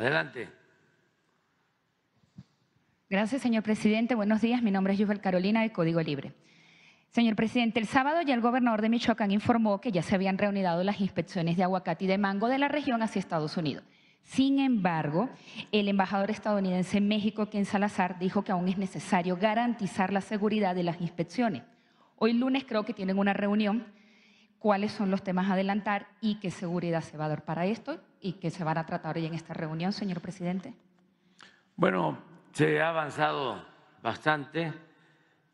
Adelante. Gracias, señor presidente. Buenos días. Mi nombre es Yusbel Carolina de Código Libre. Señor presidente, el sábado ya el gobernador de Michoacán informó que ya se habían reunido las inspecciones de aguacate y de mango de la región hacia Estados Unidos. Sin embargo, el embajador estadounidense en México, Ken Salazar, dijo que aún es necesario garantizar la seguridad de las inspecciones. Hoy lunes creo que tienen una reunión cuáles son los temas a adelantar y qué seguridad se va a dar para esto y qué se van a tratar hoy en esta reunión, señor presidente. Bueno, se ha avanzado bastante.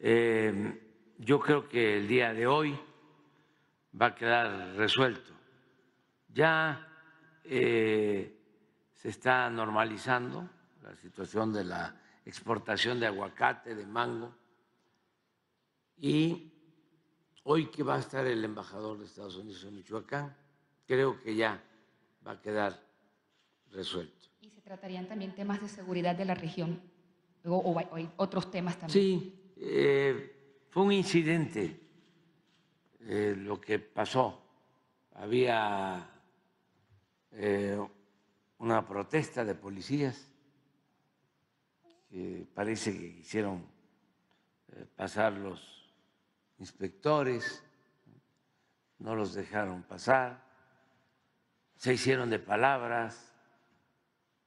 Eh, yo creo que el día de hoy va a quedar resuelto. Ya eh, se está normalizando la situación de la exportación de aguacate, de mango, y Hoy que va a estar el embajador de Estados Unidos en Michoacán, creo que ya va a quedar resuelto. ¿Y se tratarían también temas de seguridad de la región? ¿O, hay otros temas también? Sí, eh, fue un incidente eh, lo que pasó. Había eh, una protesta de policías que parece que pasar los inspectores, no los dejaron pasar, se hicieron de palabras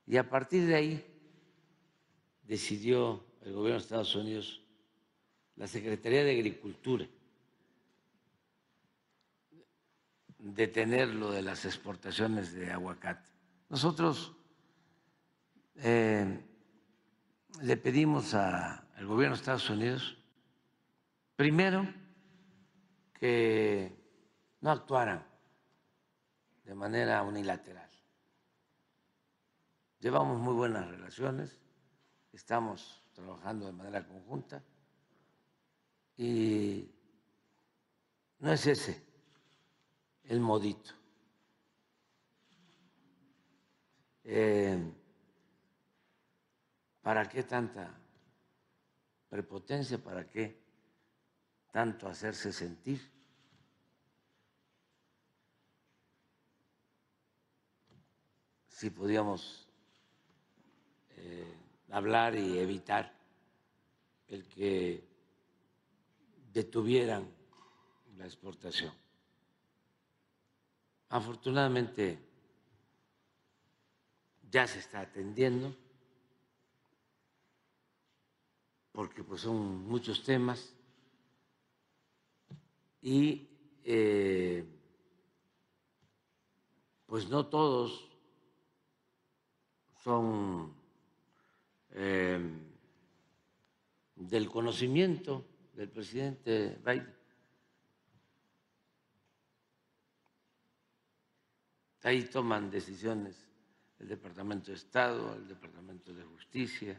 y a partir de ahí decidió el gobierno de Estados Unidos, la Secretaría de Agricultura, detener lo de las exportaciones de aguacate. Nosotros eh, le pedimos al gobierno de Estados Unidos Primero, que no actuaran de manera unilateral. Llevamos muy buenas relaciones, estamos trabajando de manera conjunta y no es ese el modito. Eh, ¿Para qué tanta prepotencia? ¿Para qué? tanto hacerse sentir. Si podíamos eh, hablar y evitar el que detuvieran la exportación. Afortunadamente ya se está atendiendo porque pues son muchos temas y eh, pues no todos son eh, del conocimiento del presidente Biden. Ahí toman decisiones el Departamento de Estado, el Departamento de Justicia,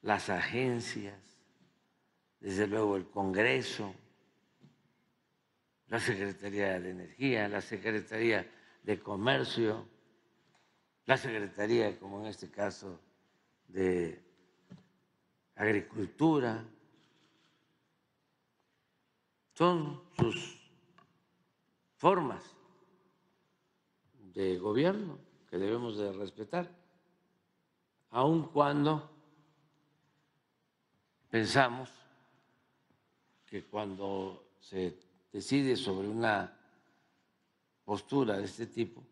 las agencias, desde luego el Congreso la Secretaría de Energía, la Secretaría de Comercio, la Secretaría, como en este caso, de Agricultura. Son sus formas de gobierno que debemos de respetar, aun cuando pensamos que cuando se decide sobre una postura de este tipo,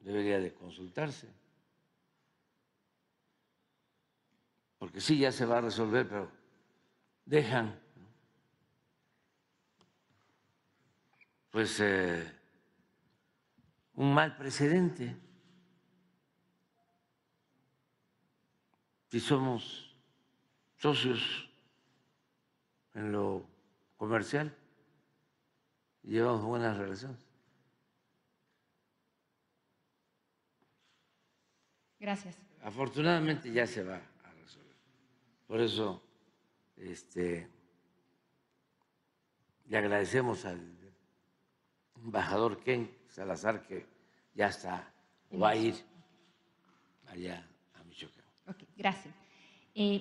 debería de consultarse. Porque sí, ya se va a resolver, pero dejan pues eh, un mal precedente. Si somos socios en lo comercial. Llevamos buenas relaciones. Gracias. Afortunadamente ya se va a resolver. Por eso, este, le agradecemos al embajador Ken Salazar que ya está, va a ir allá a Michoacán. gracias. Eh,